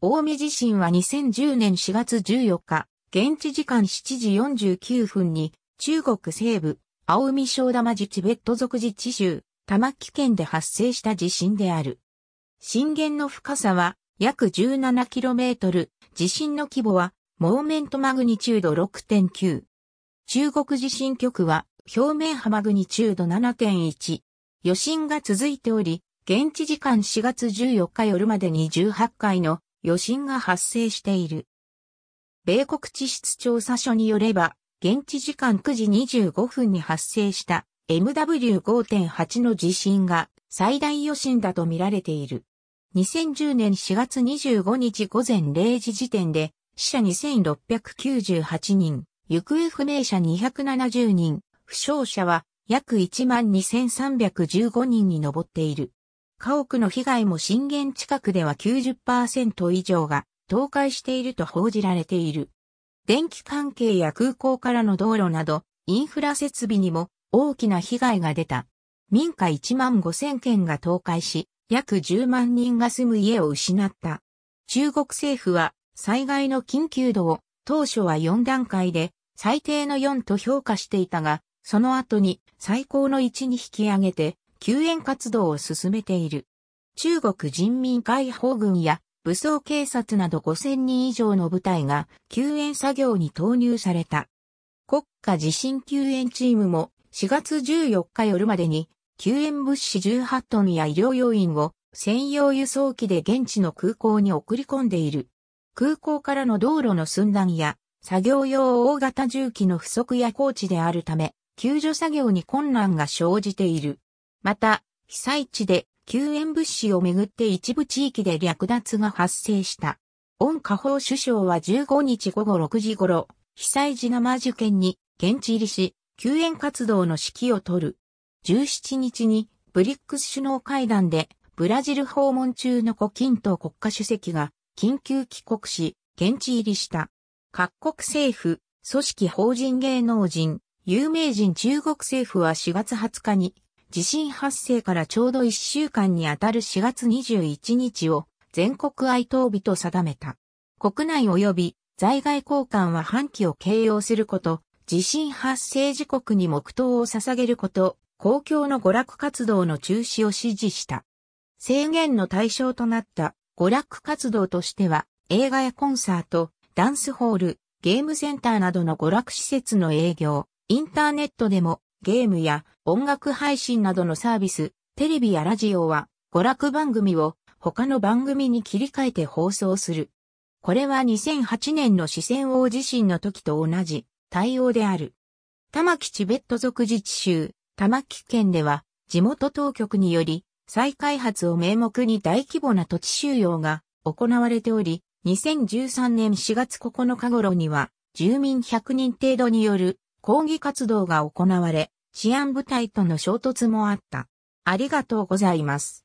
大見地震は2010年4月14日、現地時間7時49分に、中国西部、青海小玉地チベット族自治州、玉木県で発生した地震である。震源の深さは約 17km、地震の規模はモーメントマグニチュード6.9。中国地震局は表面波マグニチュード7.1。余震が続いており、現地時間4月14日夜までに18回の余震が発生している。米国地質調査所によれば、現地時間9時25分に発生した MW5.8 の地震が最大余震だと見られている。2010年4月25日午前0時時点で、死者2698人、行方不明者270人、負傷者は約12315人に上っている。家屋の被害も震源近くでは90%以上が倒壊していると報じられている。電気関係や空港からの道路など、インフラ設備にも大きな被害が出た。民家1万5千件が倒壊し、約10万人が住む家を失った。中国政府は災害の緊急度を当初は4段階で最低の4と評価していたが、その後に最高の1に引き上げて救援活動を進めている。中国人民解放軍や武装警察など5000人以上の部隊が救援作業に投入された。国家地震救援チームも4月14日夜までに救援物資18トンや医療要員を専用輸送機で現地の空港に送り込んでいる。空港からの道路の寸断や作業用大型重機の不足や高地であるため救助作業に困難が生じている。また、被災地で救援物資をめぐって一部地域で略奪が発生した。オン・カホ首相は15日午後6時頃、被災地生マーに現地入りし、救援活動の指揮を取る。17日にブリックス首脳会談でブラジル訪問中の胡錦涛国家主席が緊急帰国し、現地入りした。各国政府、組織法人芸能人、有名人中国政府は4月20日に地震発生からちょうど1週間にあたる4月21日を全国哀悼日と定めた。国内及び在外交換は半旗を掲揚すること、地震発生時刻に黙祷を捧げること、公共の娯楽活動の中止を指示した。制限の対象となった娯楽活動としては、映画やコンサート、ダンスホール、ゲームセンターなどの娯楽施設の営業、インターネットでもゲームや音楽配信などのサービス、テレビやラジオは娯楽番組を他の番組に切り替えて放送する。これは2008年の四川王地震の時と同じ対応である。玉城チベット族自治州、玉城県では地元当局により再開発を名目に大規模な土地収容が行われており、2013年4月9日頃には住民100人程度による抗議活動が行われ、治安部隊との衝突もあった。ありがとうございます。